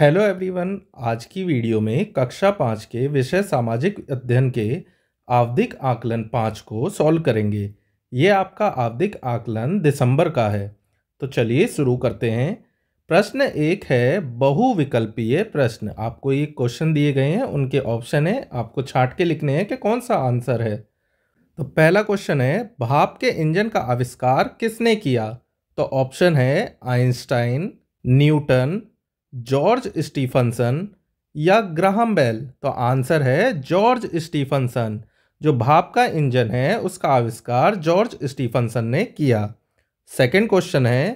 Hello everyone आज की video में कक्षा पाँच के विषय सामाजिक अध्ययन के आवधिक आकलन पाँच को सॉल्व करेंगे ये आपका आवधिक आकलन दिसंबर का है तो चलिए शुरू करते हैं प्रश्न एक है बहुविकल्पीय प्रश्न आपको ये क्वेश्चन दिए गए हैं उनके ऑप्शन है आपको छाट के लिखने हैं कि कौन सा आंसर है तो पहला क्वेश्चन है भाप के इंजन का आविष्कार किसने किया तो ऑप्शन है आइंस्टाइन न्यूटन जॉर्ज स्टीफनसन या ग्राहम बेल तो आंसर है जॉर्ज स्टीफनसन जो भाप का इंजन है उसका आविष्कार जॉर्ज स्टीफनसन ने किया सेकंड क्वेश्चन है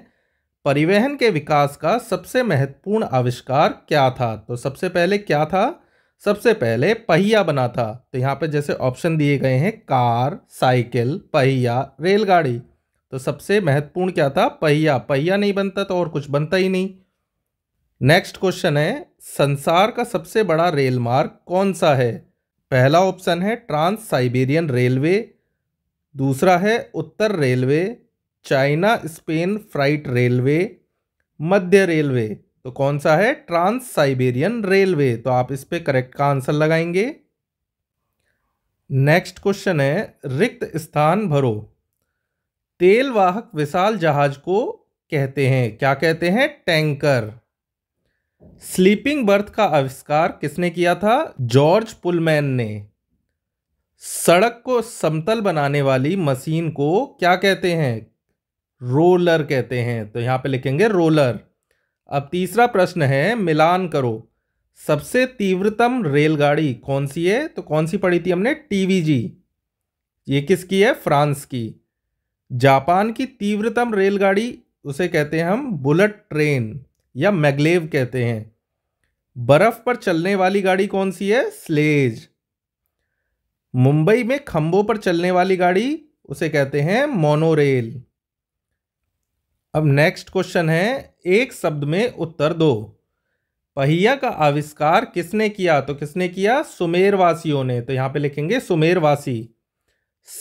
परिवहन के विकास का सबसे महत्वपूर्ण आविष्कार क्या था तो सबसे पहले क्या था सबसे पहले पहिया बना था तो यहाँ पर जैसे ऑप्शन दिए गए हैं कार साइकिल पहिया रेलगाड़ी तो सबसे महत्वपूर्ण क्या था पहिया पहिया नहीं बनता तो और कुछ बनता ही नहीं नेक्स्ट क्वेश्चन है संसार का सबसे बड़ा रेल मार्ग कौन सा है पहला ऑप्शन है ट्रांस साइबेरियन रेलवे दूसरा है उत्तर railway China Spain freight railway मध्य रेलवे तो कौन सा है ट्रांस साइबेरियन रेलवे तो आप इस पे करेक्ट का आंसर लगाएंगे नेक्स्ट क्वेश्चन है रिक्त स्थान भरो तेल वाहक विशाल जहाज को कहते हैं क्या कहते हैं टैंकर स्लीपिंग बर्थ का आविष्कार किसने किया था जॉर्ज पुलमैन ने सड़क को समतल बनाने वाली मशीन को क्या कहते हैं रोलर कहते हैं तो यहाँ पे लिखेंगे रोलर अब तीसरा प्रश्न है मिलान करो सबसे तीव्रतम रेलगाड़ी कौन सी है तो कौन सी पढ़ी थी हमने टीवीजी ये किसकी है फ्रांस की जापान की तीव्रतम रेलगाड़ी उसे कहते हैं हम बुलेट ट्रेन या मैगलेव कहते हैं बर्फ पर चलने वाली गाड़ी कौन सी है स्लेज मुंबई में खंभों पर चलने वाली गाड़ी उसे कहते हैं मोनोरेल अब नेक्स्ट क्वेश्चन है एक शब्द में उत्तर दो पहिया का आविष्कार किसने किया तो किसने किया सुमेरवासियों ने तो यहां पे लिखेंगे सुमेरवासी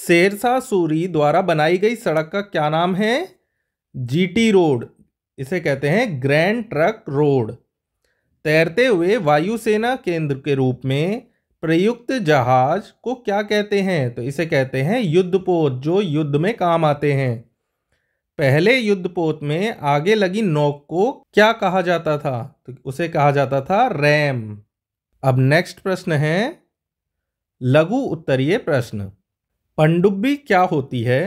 शेरशाह सूरी द्वारा बनाई गई सड़क का क्या नाम है जीटी रोड इसे कहते हैं ग्रैंड ट्रक रोड तैरते हुए वायुसेना केंद्र के रूप में प्रयुक्त जहाज को क्या कहते हैं तो इसे कहते हैं युद्धपोत जो युद्ध में काम आते हैं पहले युद्धपोत में आगे लगी नौक को क्या कहा जाता था तो उसे कहा जाता था रैम अब नेक्स्ट प्रश्न है लघु उत्तरीय प्रश्न पंडुब्बी क्या होती है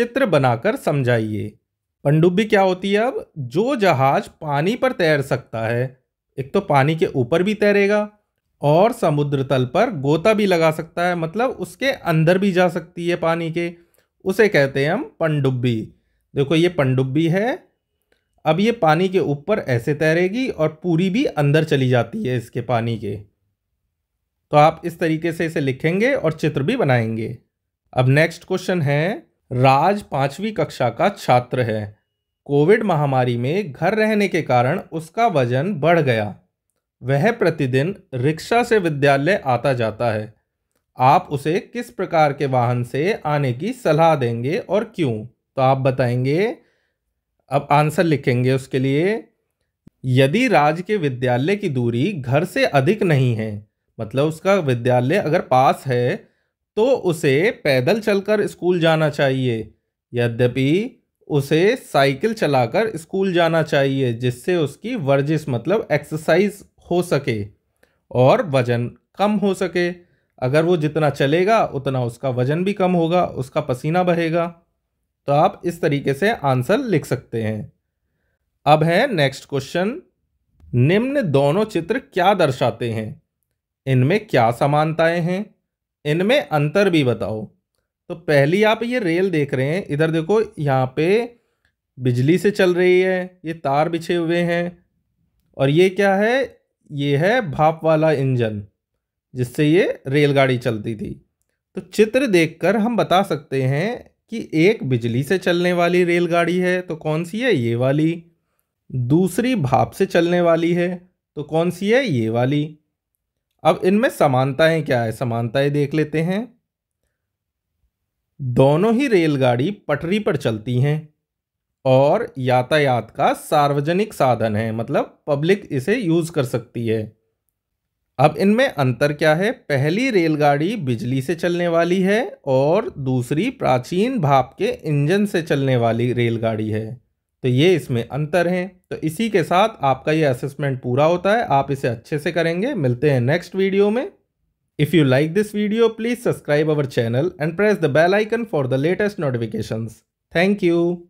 चित्र बनाकर समझाइए पनडुब्बी क्या होती है अब जो जहाज पानी पर तैर सकता है एक तो पानी के ऊपर भी तैरेगा और समुद्र तल पर गोता भी लगा सकता है मतलब उसके अंदर भी जा सकती है पानी के उसे कहते हैं हम पनडुब्बी देखो ये पनडुब्बी है अब ये पानी के ऊपर ऐसे तैरेगी और पूरी भी अंदर चली जाती है इसके पानी के तो आप इस तरीके से इसे लिखेंगे और चित्र भी बनाएंगे अब नेक्स्ट क्वेश्चन है राज पांचवी कक्षा का छात्र है कोविड महामारी में घर रहने के कारण उसका वजन बढ़ गया वह प्रतिदिन रिक्शा से विद्यालय आता जाता है आप उसे किस प्रकार के वाहन से आने की सलाह देंगे और क्यों तो आप बताएंगे अब आंसर लिखेंगे उसके लिए यदि राज्य के विद्यालय की दूरी घर से अधिक नहीं है मतलब उसका विद्यालय अगर पास है तो उसे पैदल चलकर स्कूल जाना चाहिए यद्यपि उसे साइकिल चलाकर स्कूल जाना चाहिए जिससे उसकी वर्जिश मतलब एक्सरसाइज हो सके और वज़न कम हो सके अगर वो जितना चलेगा उतना उसका वज़न भी कम होगा उसका पसीना बहेगा तो आप इस तरीके से आंसर लिख सकते हैं अब है नेक्स्ट क्वेश्चन निम्न दोनों चित्र क्या दर्शाते हैं इनमें क्या समानताएं हैं इनमें अंतर भी बताओ तो पहली आप ये रेल देख रहे हैं इधर देखो यहाँ पे बिजली से चल रही है ये तार बिछे हुए हैं और ये क्या है ये है भाप वाला इंजन जिससे ये रेलगाड़ी चलती थी तो चित्र देखकर हम बता सकते हैं कि एक बिजली से चलने वाली रेलगाड़ी है तो कौन सी है ये वाली दूसरी भाप से चलने वाली है तो कौन सी है ये वाली अब इनमें समानताएं क्या है समानताएं देख लेते हैं दोनों ही रेलगाड़ी पटरी पर चलती हैं और यातायात का सार्वजनिक साधन है मतलब पब्लिक इसे यूज़ कर सकती है अब इनमें अंतर क्या है पहली रेलगाड़ी बिजली से चलने वाली है और दूसरी प्राचीन भाप के इंजन से चलने वाली रेलगाड़ी है तो ये इसमें अंतर हैं तो इसी के साथ आपका ये असेसमेंट पूरा होता है आप इसे अच्छे से करेंगे मिलते हैं नेक्स्ट वीडियो में If you like this video, please subscribe our channel and press the bell icon for the latest notifications. Thank you.